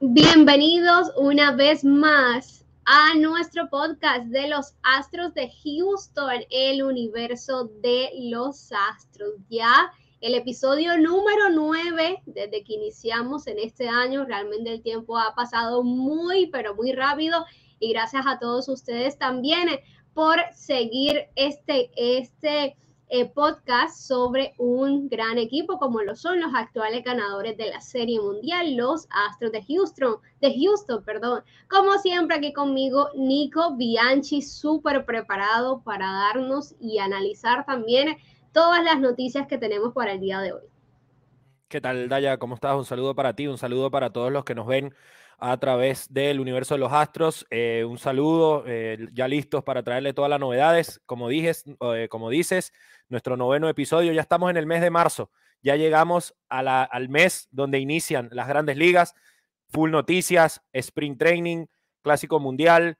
Bienvenidos una vez más a nuestro podcast de los Astros de Houston, el universo de los Astros. Ya el episodio número 9 desde que iniciamos en este año, realmente el tiempo ha pasado muy, pero muy rápido y gracias a todos ustedes también por seguir este, este eh, podcast sobre un gran equipo como lo son los actuales ganadores de la Serie Mundial, los Astros de Houston, de Houston, perdón. Como siempre aquí conmigo Nico Bianchi, súper preparado para darnos y analizar también todas las noticias que tenemos para el día de hoy. ¿Qué tal, Daya? ¿Cómo estás? Un saludo para ti, un saludo para todos los que nos ven a través del universo de los astros. Eh, un saludo, eh, ya listos para traerle todas las novedades. Eh, como, dices, nuestro noveno episodio, ya estamos en el mes de marzo, ya llegamos al mes donde inician las grandes ligas, full noticias, sprint training, clásico mundial,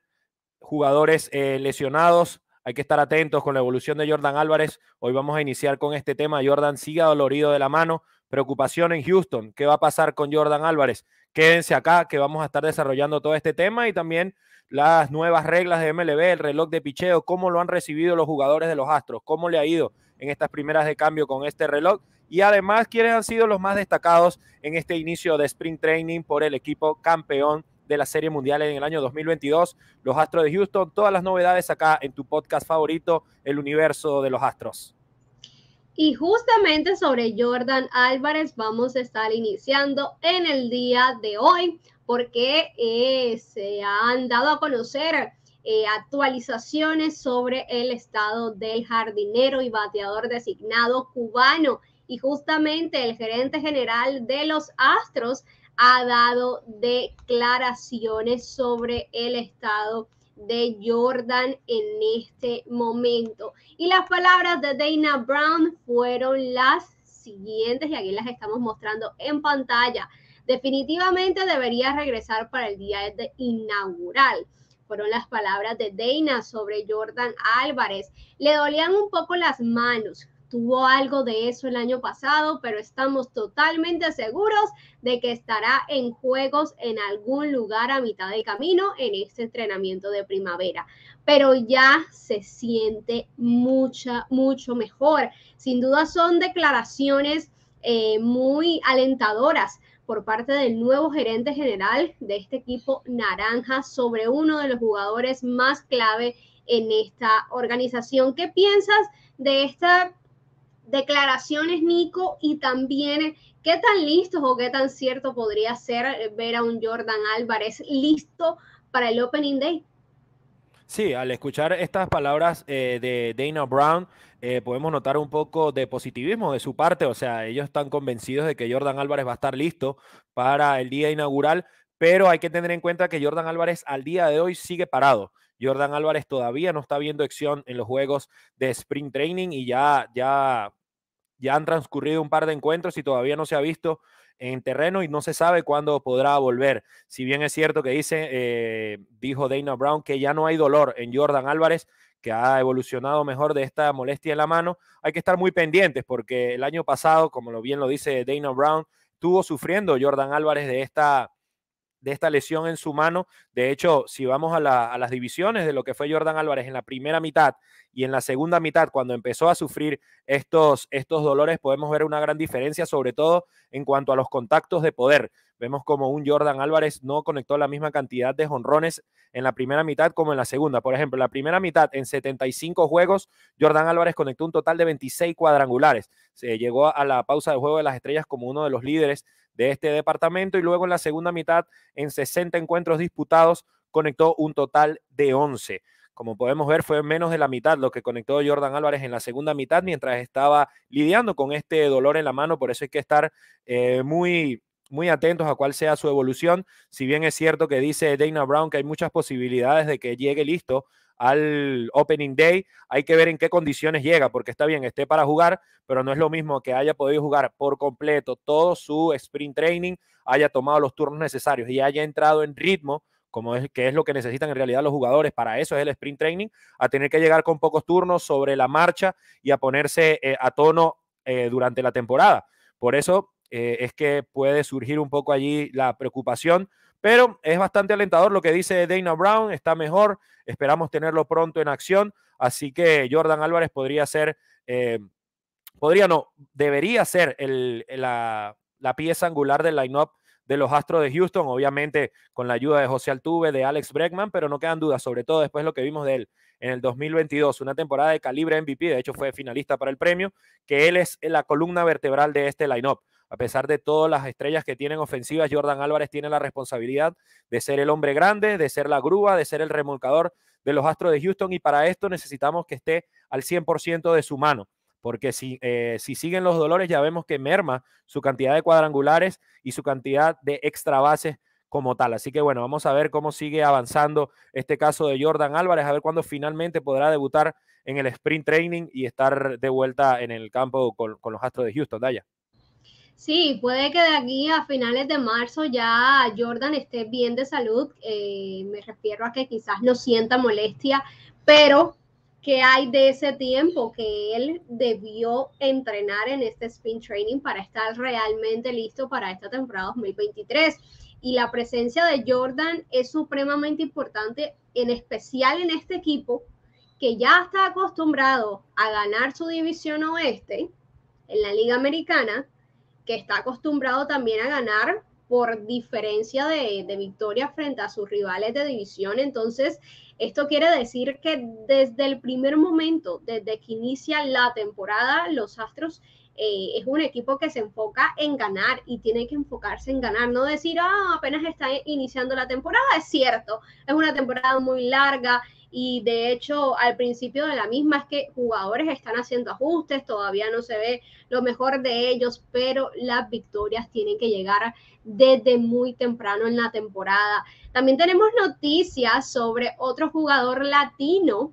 jugadores lesionados. Hay que estar atentos con la evolución de Jordan Álvarez. Hoy vamos a iniciar con este tema. Jordan sigue dolorido de la mano, Preocupación en Houston. ¿Qué va a pasar con Jordan Álvarez? Quédense acá que vamos a estar desarrollando todo este tema y también las nuevas reglas de MLB, el reloj de picheo, cómo lo han recibido los jugadores de los Astros, cómo le ha ido en estas primeras de cambio con este reloj y además quiénes han sido los más destacados en este inicio de Spring Training por el equipo campeón de la Serie Mundial en el año 2022, los Astros de Houston, todas las novedades acá en tu podcast favorito, El Universo de los Astros. Y justamente sobre Jordan Álvarez vamos a estar iniciando en el día de hoy porque eh, se han dado a conocer eh, actualizaciones sobre el estado del jardinero y bateador designado cubano. Y justamente el gerente general de los Astros ha dado declaraciones sobre el estado de Jordan en este momento. Y las palabras de Dana Brown fueron las siguientes y aquí las estamos mostrando en pantalla. Definitivamente debería regresar para el día de inaugural. Fueron las palabras de Dana sobre Jordan Álvarez. Le dolían un poco las manos, Tuvo algo de eso el año pasado, pero estamos totalmente seguros de que estará en juegos en algún lugar a mitad de camino en este entrenamiento de primavera. Pero ya se siente mucha, mucho mejor. Sin duda son declaraciones eh, muy alentadoras por parte del nuevo gerente general de este equipo naranja sobre uno de los jugadores más clave en esta organización. ¿Qué piensas de esta declaraciones, Nico, y también eh, qué tan listos o qué tan cierto podría ser eh, ver a un Jordan Álvarez listo para el Opening Day. Sí, al escuchar estas palabras eh, de Dana Brown, podemos notar un poco de positivismo de su parte. O sea, ellos están convencidos de que Jordan Álvarez va a estar listo para el día inaugural, pero hay que tener en cuenta que Jordan Álvarez al día de hoy sigue parado. Jordan Álvarez todavía no está viendo acción en los juegos de Spring training y ya, ya, ya han transcurrido un par de encuentros y todavía no se ha visto en terreno y no se sabe cuándo podrá volver. Si bien es cierto que dice, eh, dijo Dana Brown que ya no hay dolor en Jordan Álvarez, que ha evolucionado mejor de esta molestia en la mano, hay que estar muy pendientes porque el año pasado, como bien lo dice Dana Brown, estuvo sufriendo Jordan Álvarez de esta de esta lesión en su mano de hecho, si vamos a, las divisiones de lo que fue Jordan Álvarez en la primera mitad y en la segunda mitad, cuando empezó a sufrir estos, estos dolores, podemos ver una gran diferencia, sobre todo en cuanto a los contactos de poder. Vemos como un Jordan Álvarez no conectó la misma cantidad de jonrones en la primera mitad como en la segunda. Por ejemplo, en la primera mitad, en 75 juegos, Jordan Álvarez conectó un total de 26 cuadrangulares. Se llegó a la pausa de juego de las estrellas como uno de los líderes de este departamento y luego en la segunda mitad, en 60 encuentros disputados, conectó un total de 11. Como podemos ver, fue menos de la mitad lo que conectó Jordan Álvarez en la segunda mitad mientras estaba lidiando con este dolor en la mano. Por eso hay que estar eh, muy, muy atentos a cuál sea su evolución. Si bien es cierto que dice Dana Brown que hay muchas posibilidades de que llegue listo al Opening Day, hay que ver en qué condiciones llega, porque está bien, esté para jugar, pero no es lo mismo que haya podido jugar por completo todo su sprint training, haya tomado los turnos necesarios y haya entrado en ritmo como es, que es lo que necesitan en realidad los jugadores, para eso es el sprint training, a tener que llegar con pocos turnos sobre la marcha y a ponerse eh, a tono eh, durante la temporada. Por eso eh, es que puede surgir un poco allí la preocupación, pero es bastante alentador lo que dice Dana Brown, está mejor, esperamos tenerlo pronto en acción, así que Jordan Álvarez podría ser, podría no, debería ser la, la, pieza angular del line-up de los Astros de Houston, obviamente con la ayuda de José Altuve, de Alex Bregman, pero no quedan dudas, sobre todo después de lo que vimos de él en el 2022, una temporada de calibre MVP, de hecho fue finalista para el premio, que él es la columna vertebral de este line-up. A pesar de todas las estrellas que tienen ofensivas, Jordan Álvarez tiene la responsabilidad de ser el hombre grande, de ser la grúa, de ser el remolcador de los Astros de Houston y para esto necesitamos que esté al 100% de su mano porque si, eh, si siguen los dolores ya vemos que merma su cantidad de cuadrangulares y su cantidad de extra bases como tal. Así que bueno, vamos a ver cómo sigue avanzando este caso de Jordan Álvarez, a ver cuándo finalmente podrá debutar en el sprint training y estar de vuelta en el campo con, los Astros de Houston, Daya. Sí, puede que de aquí a finales de marzo ya Jordan esté bien de salud. Eh, me refiero a que quizás no sienta molestia, pero ¿Qué hay de ese tiempo que él debió entrenar en este spin training para estar realmente listo para esta temporada 2023? Y la presencia de Jordan es supremamente importante, en especial en este equipo que ya está acostumbrado a ganar su división oeste en la Liga Americana, que está acostumbrado también a ganar por diferencia de, de victoria frente a sus rivales de división. Entonces, esto quiere decir que desde el primer momento, desde que inicia la temporada, los Astros eh, es un equipo que se enfoca en ganar y tiene que enfocarse en ganar, no decir, ah, apenas está iniciando la temporada. Es cierto, es una temporada muy larga, y de hecho al principio de la misma es que jugadores están haciendo ajustes, todavía no se ve lo mejor de ellos, pero las victorias tienen que llegar desde muy temprano en la temporada. También tenemos noticias sobre otro jugador latino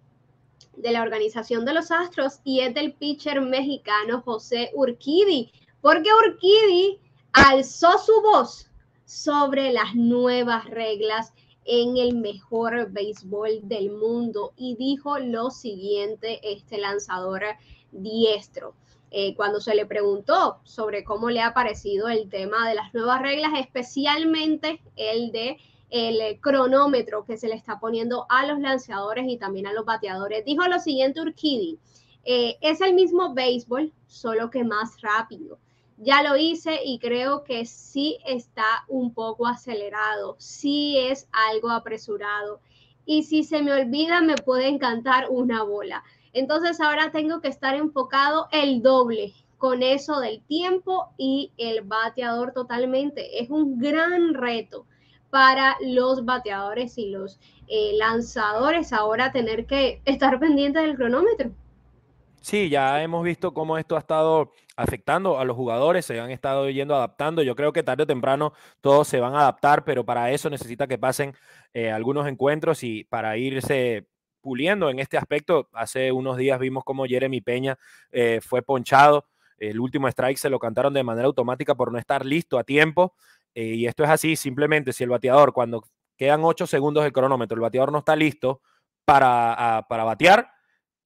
de la organización de los Astros y es del pitcher mexicano José Urquidi, porque Urquidi alzó su voz sobre las nuevas reglas en el mejor béisbol del mundo y dijo lo siguiente este lanzador diestro. Eh, cuando se le preguntó sobre cómo le ha parecido el tema de las nuevas reglas, especialmente el de el cronómetro que se le está poniendo a los lanzadores y también a los bateadores. Dijo lo siguiente Urquidi, eh, es el mismo béisbol, solo que más rápido ya lo hice y creo que sí está un poco acelerado, sí es algo apresurado. Y si se me olvida, me puede encantar una bola. Entonces ahora tengo que estar enfocado el doble con eso del tiempo y el bateador totalmente. Es un gran reto para los bateadores y los eh, lanzadores ahora tener que estar pendiente del cronómetro. Sí, ya hemos visto cómo esto ha estado afectando a los jugadores, se han estado yendo adaptando. Yo creo que tarde o temprano todos se van a adaptar, pero para eso necesita que pasen eh, algunos encuentros y para irse puliendo en este aspecto. Hace unos días vimos cómo Jeremy Peña eh, fue ponchado. El último strike se lo cantaron de manera automática por no estar listo a tiempo. Eh, y esto es así, simplemente si el bateador, cuando quedan 8 segundos del cronómetro, el bateador no está listo para, para batear,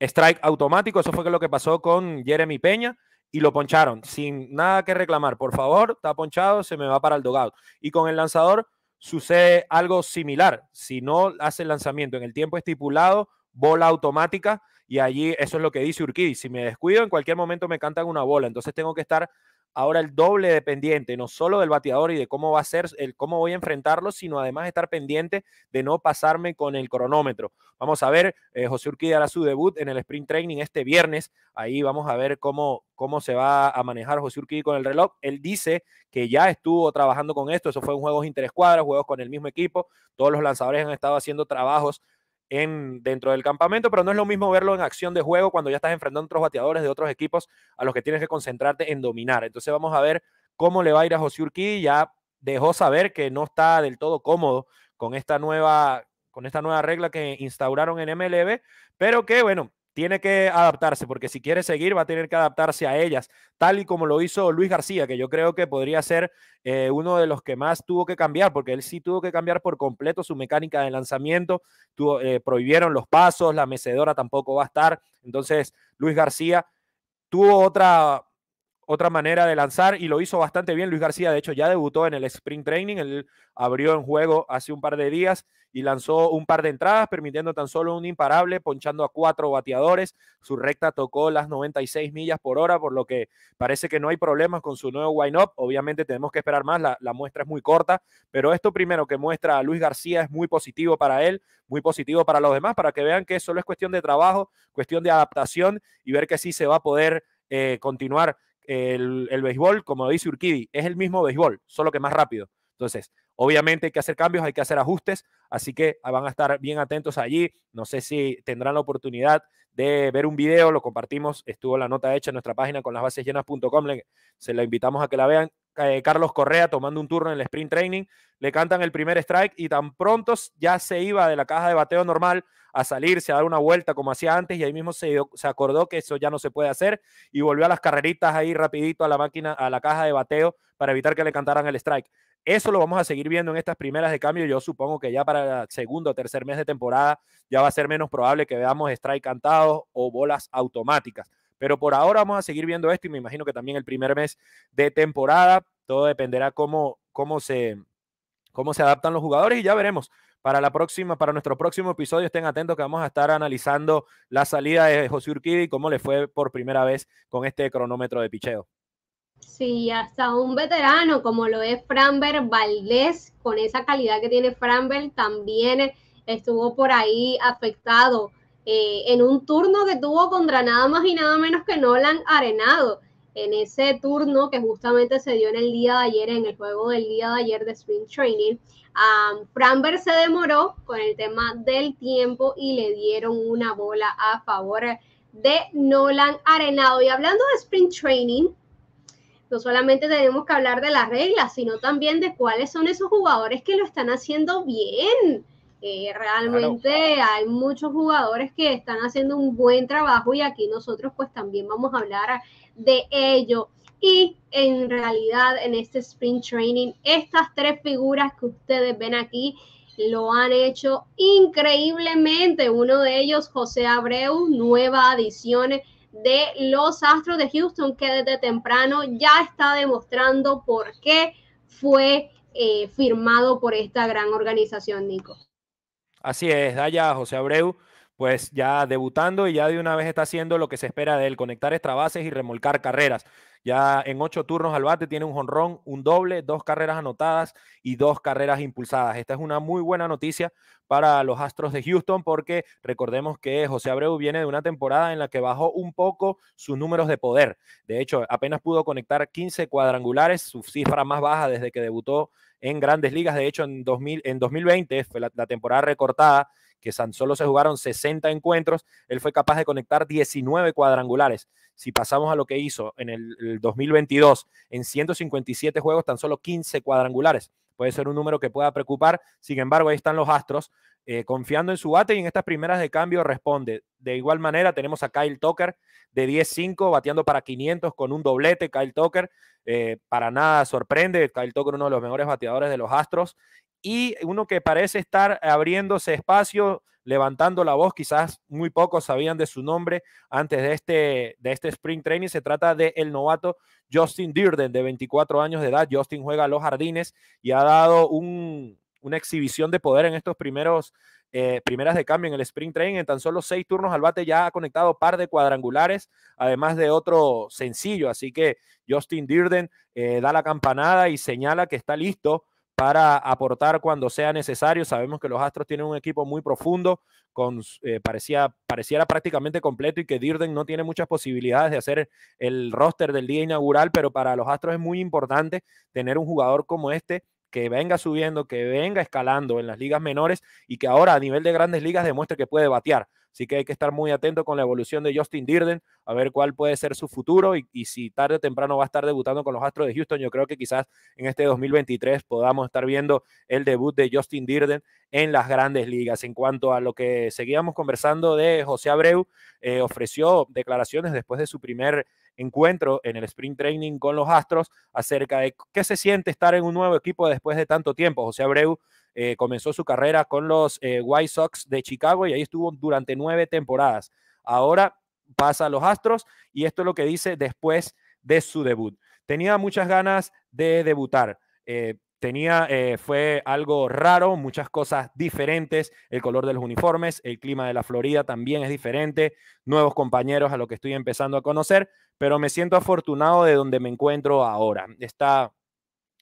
strike automático. Eso fue lo que pasó con Jeremy Peña y lo poncharon sin nada que reclamar. Por favor, está ponchado, se me va para el dogout. Y con el lanzador sucede algo similar. Si no hace el lanzamiento en el tiempo estipulado, bola automática. Y allí eso es lo que dice Urquidy. Si me descuido, en cualquier momento me cantan una bola. Entonces tengo que estar ahora el doble dependiente, no solo del bateador y de cómo va a ser, el cómo voy a enfrentarlo, sino además estar pendiente de no pasarme con el cronómetro. Vamos a ver, eh, José Urquí hará su debut en el sprint training este viernes. Ahí vamos a ver cómo, cómo se va a manejar José Urquí con el reloj. Él dice que ya estuvo trabajando con esto. Eso fue en juegos interescuadras, juegos con el mismo equipo. Todos los lanzadores han estado haciendo trabajos en, dentro del campamento, pero no es lo mismo verlo en acción de juego cuando ya estás enfrentando otros bateadores de otros equipos a los que tienes que concentrarte en dominar. Entonces vamos a ver cómo le va a ir a José Urquí. Ya dejó saber que no está del todo cómodo con esta nueva, con esta nueva regla que instauraron en MLB, pero que bueno, tiene que adaptarse, porque si quiere seguir va a tener que adaptarse a ellas, tal y como lo hizo Luis García, que yo creo que podría ser eh, uno de los que más tuvo que cambiar, porque él sí tuvo que cambiar por completo su mecánica de lanzamiento, tuvo, eh, prohibieron los pasos, la mecedora tampoco va a estar, entonces Luis García tuvo otra otra manera de lanzar y lo hizo bastante bien Luis García. De hecho, ya debutó en el Spring Training, él abrió en juego hace un par de días y lanzó un par de entradas, permitiendo tan solo un imparable, ponchando a cuatro bateadores. Su recta tocó las 96 millas por hora, por lo que parece que no hay problemas con su nuevo wind-up. Obviamente tenemos que esperar más, la, muestra es muy corta, pero esto primero que muestra Luis García es muy positivo para él, muy positivo para los demás, para que vean que solo es cuestión de trabajo, cuestión de adaptación y ver que sí se va a poder eh, continuar el, béisbol, como dice Urquidi, es el mismo béisbol, solo que más rápido. Entonces, Obviamente hay que hacer cambios, hay que hacer ajustes, así que ah, van a estar bien atentos allí. No sé si tendrán la oportunidad de ver un video, lo compartimos, estuvo la nota hecha en nuestra página con las bases llenas.com, se la invitamos a que la vean eh, Carlos Correa tomando un turno en el sprint training, le cantan el primer strike y tan pronto ya se iba de la caja de bateo normal a salirse, a dar una vuelta como hacía antes y ahí mismo se, acordó que eso ya no se puede hacer y volvió a las carreritas ahí rapidito a la máquina, a la caja de bateo para evitar que le cantaran el strike. Eso lo vamos a seguir viendo en estas primeras de cambio. Yo supongo que ya para el segundo o tercer mes de temporada ya va a ser menos probable que veamos strike cantados o bolas automáticas. Pero por ahora vamos a seguir viendo esto y me imagino que también el primer mes de temporada, todo dependerá cómo, cómo, se, cómo se adaptan los jugadores y ya veremos. Para, la próxima, para nuestro próximo episodio estén atentos que vamos a estar analizando la salida de José Urquidi y cómo le fue por primera vez con este cronómetro de picheo. Sí, hasta un veterano como lo es Framber Valdés, con esa calidad que tiene Framber, también estuvo por ahí afectado eh, en un turno que tuvo contra nada más y nada menos que Nolan Arenado. En ese turno que justamente se dio en el día de ayer, en el juego del día de ayer de Spring Training, um, Framber se demoró con el tema del tiempo y le dieron una bola a favor de Nolan Arenado. Y hablando de Spring Training, no solamente tenemos que hablar de las reglas, sino también de cuáles son esos jugadores que lo están haciendo bien. Eh, realmente hay muchos jugadores que están haciendo un buen trabajo y aquí nosotros pues también vamos a hablar de ello. Y en realidad en este sprint training, estas tres figuras que ustedes ven aquí lo han hecho increíblemente. Uno de ellos, José Abreu, nueva adición de los Astros de Houston, que desde temprano ya está demostrando por qué fue eh, firmado por esta gran organización, Nico. Así es, Daya José Abreu, pues ya debutando y ya de una vez está haciendo lo que se espera de él, conectar extrabases y remolcar carreras. Ya en ocho turnos al bate tiene un jonrón, un doble, dos carreras anotadas y dos carreras impulsadas. Esta es una muy buena noticia para los Astros de Houston porque recordemos que José Abreu viene de una temporada en la que bajó un poco sus números de poder. De hecho, apenas pudo conectar 15 cuadrangulares, su cifra más baja desde que debutó en grandes ligas. De hecho, en, 2000, en 2020 fue la, temporada recortada que tan solo se jugaron 60 encuentros, él fue capaz de conectar 19 cuadrangulares. Si pasamos a lo que hizo en el, el, 2022, en 157 juegos, tan solo 15 cuadrangulares. Puede ser un número que pueda preocupar. Sin embargo, ahí están los Astros eh, confiando en su bate y en estas primeras de cambio responde. De igual manera tenemos a Kyle Tucker de 10-5, bateando para 500 con un doblete. Kyle Tucker eh, para nada sorprende. Kyle Tucker uno de los mejores bateadores de los Astros y uno que parece estar abriéndose espacio, levantando la voz, quizás muy pocos sabían de su nombre antes de este, de este Spring Training, se trata de el novato Justin Dearden, de 24 años de edad. Justin juega a los jardines y ha dado un, una exhibición de poder en estos primeros eh, primeras de cambio en el Spring train. En tan solo seis turnos al bate ya ha conectado par de cuadrangulares, además de otro sencillo. Así que Justin Dirden eh, da la campanada y señala que está listo para aportar cuando sea necesario. Sabemos que los Astros tienen un equipo muy profundo, con, eh, parecía, pareciera prácticamente completo y que Dirden no tiene muchas posibilidades de hacer el roster del día inaugural, pero para los Astros es muy importante tener un jugador como este que venga subiendo, que venga escalando en las ligas menores y que ahora a nivel de grandes ligas demuestre que puede batear. Así que hay que estar muy atento con la evolución de Justin Dirden, a ver cuál puede ser su futuro y, si tarde o temprano va a estar debutando con los Astros de Houston. Yo creo que quizás en este 2023 podamos estar viendo el debut de Justin Dirden en las grandes ligas. En cuanto a lo que seguíamos conversando de José Abreu, eh, ofreció declaraciones después de su primer encuentro en el Spring training con los Astros acerca de qué se siente estar en un nuevo equipo después de tanto tiempo. José Abreu eh, comenzó su carrera con los eh, White Sox de Chicago y ahí estuvo durante nueve temporadas. Ahora pasa a los Astros y esto es lo que dice después de su debut. Tenía muchas ganas de debutar. Eh, tenía, fue algo raro, muchas cosas diferentes, el color de los uniformes, el clima de la Florida también es diferente, nuevos compañeros a lo que estoy empezando a conocer, pero me siento afortunado de donde me encuentro ahora. Está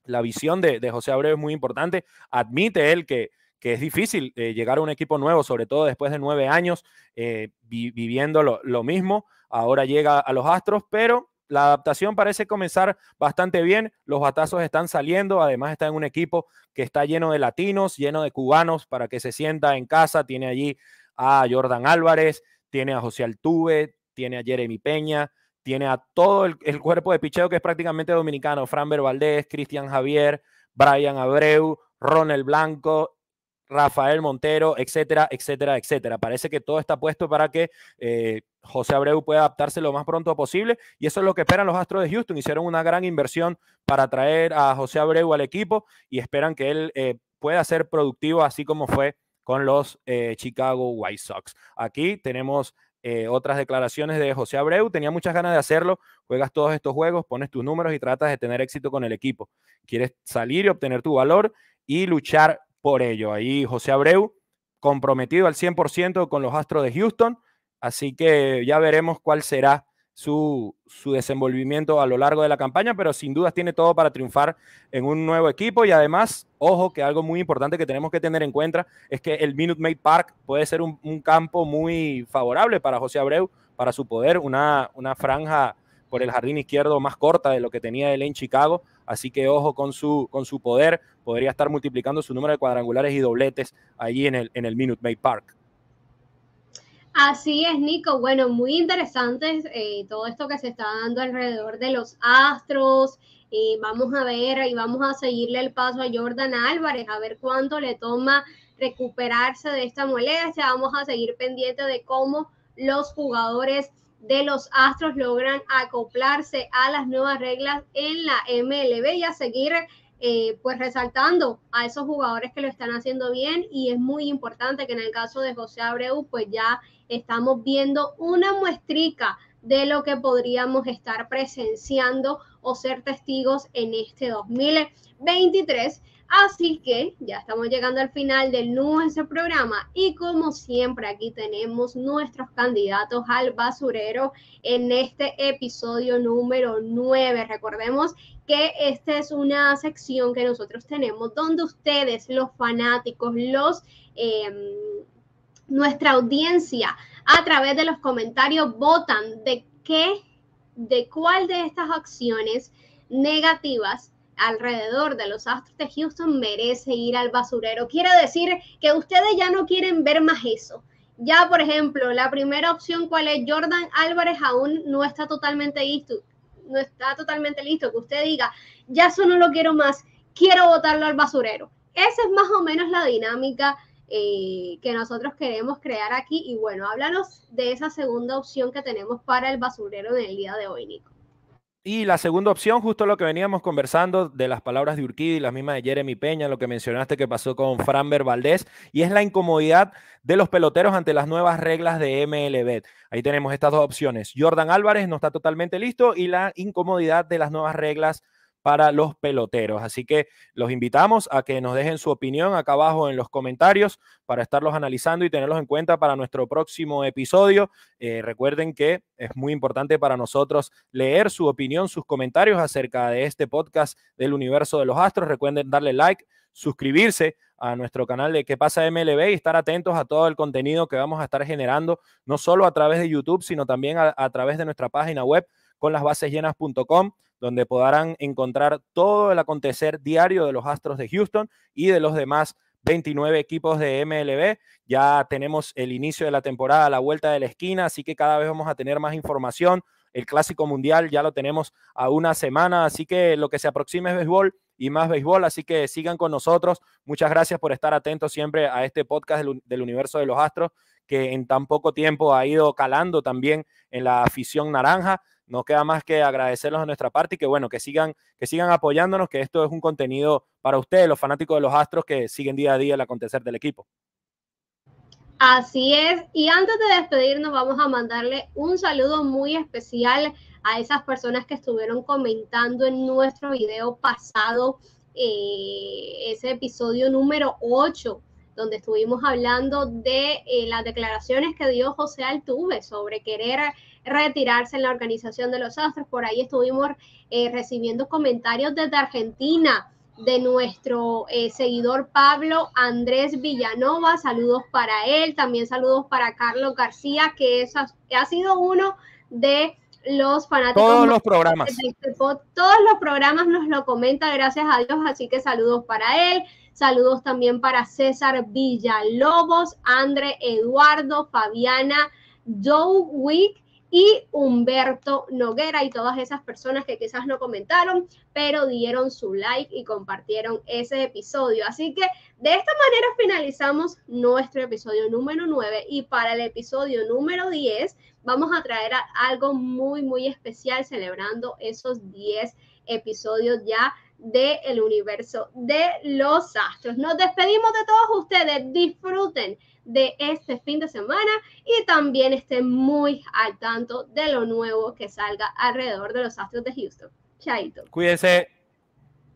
la visión de, José Abreu es muy importante. Admite él que, que es difícil eh, llegar a un equipo nuevo, sobre todo después de nueve años eh, viviendo lo, lo, mismo. Ahora llega a los Astros, pero la adaptación parece comenzar bastante bien. Los batazos están saliendo. Además, está en un equipo que está lleno de latinos, lleno de cubanos para que se sienta en casa. Tiene allí a Jordan Álvarez, tiene a José Altuve, tiene a Jeremy Peña tiene a todo el, cuerpo de picheo que es prácticamente dominicano. Franber Valdez, Cristian Javier, Brian Abreu, Ronald Blanco, Rafael Montero, etcétera, etcétera, etcétera. Parece que todo está puesto para que eh, José Abreu pueda adaptarse lo más pronto posible y eso es lo que esperan los Astros de Houston. Hicieron una gran inversión para traer a José Abreu al equipo y esperan que él eh, pueda ser productivo así como fue con los eh, Chicago White Sox. Aquí tenemos eh, otras declaraciones de José Abreu, tenía muchas ganas de hacerlo, juegas todos estos juegos, pones tus números y tratas de tener éxito con el equipo. Quieres salir y obtener tu valor y luchar por ello. Ahí José Abreu comprometido al 100% con los Astros de Houston, así que ya veremos cuál será su, su, desenvolvimiento a lo largo de la campaña, pero sin dudas tiene todo para triunfar en un nuevo equipo y además, ojo, que algo muy importante que tenemos que tener en cuenta es que el Minute Maid Park puede ser un, campo muy favorable para José Abreu, para su poder, una, una, franja por el jardín izquierdo más corta de lo que tenía él en Chicago, así que ojo con su, con su poder, podría estar multiplicando su número de cuadrangulares y dobletes allí en el, en el Minute Maid Park. Así es, Nico. Bueno, muy interesante eh, todo esto que se está dando alrededor de los astros. vamos a ver y vamos a seguirle el paso a Jordan Álvarez, a ver cuánto le toma recuperarse de esta molestia. Vamos a seguir pendiente de cómo los jugadores de los Astros logran acoplarse a las nuevas reglas en la MLB y a seguir eh, pues resaltando a esos jugadores que lo están haciendo bien y es muy importante que en el caso de José Abreu, pues ya estamos viendo una muestrica de lo que podríamos estar presenciando o ser testigos en este 2023. Así que ya estamos llegando al final del nuestro programa y como siempre aquí tenemos nuestros candidatos al basurero en este episodio número 9. Recordemos que esta es una sección que nosotros tenemos donde ustedes, los fanáticos, los... Em, nuestra audiencia a través de los comentarios votan de qué, de cuál de estas acciones negativas alrededor de los Astros de Houston merece ir al basurero. Quiere decir que ustedes ya no quieren ver más eso. Ya, por ejemplo, la primera opción, ¿cuál es? Jordan Álvarez aún no está totalmente listo, no está totalmente listo, que usted diga, ya eso no lo quiero más, quiero botarlo al basurero. Esa es más o menos la dinámica eh, que nosotros queremos crear aquí. Y bueno, háblanos de esa segunda opción que tenemos para el basurero del día de hoy, Nico. Y la segunda opción, justo lo que veníamos conversando de las palabras de Urquidi, las mismas de Jeremy Peña, lo que mencionaste que pasó con Franber Valdés, y es la incomodidad de los peloteros ante las nuevas reglas de MLB. Ahí tenemos estas dos opciones. Jordan Álvarez no está totalmente listo y la incomodidad de las nuevas reglas para los peloteros. Así que los invitamos a que nos dejen su opinión acá abajo en los comentarios para estarlos analizando y tenerlos en cuenta para nuestro próximo episodio. Eh, recuerden que es muy importante para nosotros leer su opinión, sus comentarios acerca de este podcast del universo de los astros. Recuerden darle like, suscribirse a nuestro canal de ¿Qué pasa MLB? y estar atentos a todo el contenido que vamos a estar generando, no solo a través de YouTube, sino también a, a través de nuestra página web con las bases llenas.com donde podrán encontrar todo el acontecer diario de los Astros de Houston y de los demás 29 equipos de MLB. Ya tenemos el inicio de la temporada a la vuelta de la esquina, así que cada vez vamos a tener más información. El Clásico Mundial ya lo tenemos a una semana, así que lo que se aproxima es béisbol y más béisbol, así que sigan con nosotros. Muchas gracias por estar atentos siempre a este podcast del, del universo de los Astros, que en tan poco tiempo ha ido calando también en la afición naranja no queda más que agradecerlos a nuestra parte y que bueno, que sigan, que sigan apoyándonos, que esto es un contenido para ustedes, los fanáticos de los Astros que siguen día a día el acontecer del equipo. Así es, y antes de despedirnos vamos a mandarle un saludo muy especial a esas personas que estuvieron comentando en nuestro video pasado, eh, ese episodio número 8 donde estuvimos hablando de eh, las declaraciones que dio José Altuve sobre querer retirarse en la organización de los Astros. Por ahí estuvimos eh, recibiendo comentarios desde Argentina de nuestro eh, seguidor Pablo Andrés Villanova. Saludos para él, también saludos para Carlos García, que, es, ha sido uno de los fanáticos. Todos los programas. Este todos los programas nos lo comenta, gracias a Dios, así que saludos para él. Saludos también para César Villalobos, André Eduardo, Fabiana Joe Wick y Humberto Noguera y todas esas personas que quizás no comentaron, pero dieron su like y compartieron ese episodio. Así que de esta manera finalizamos nuestro episodio número 9 y para el episodio número 10 vamos a traer algo muy, muy especial celebrando esos 10 episodios ya del universo de los astros. Nos despedimos de todos ustedes. Disfruten de este fin de semana y también estén muy al tanto de lo nuevo que salga alrededor de los astros de Houston. Chaito. Cuídense.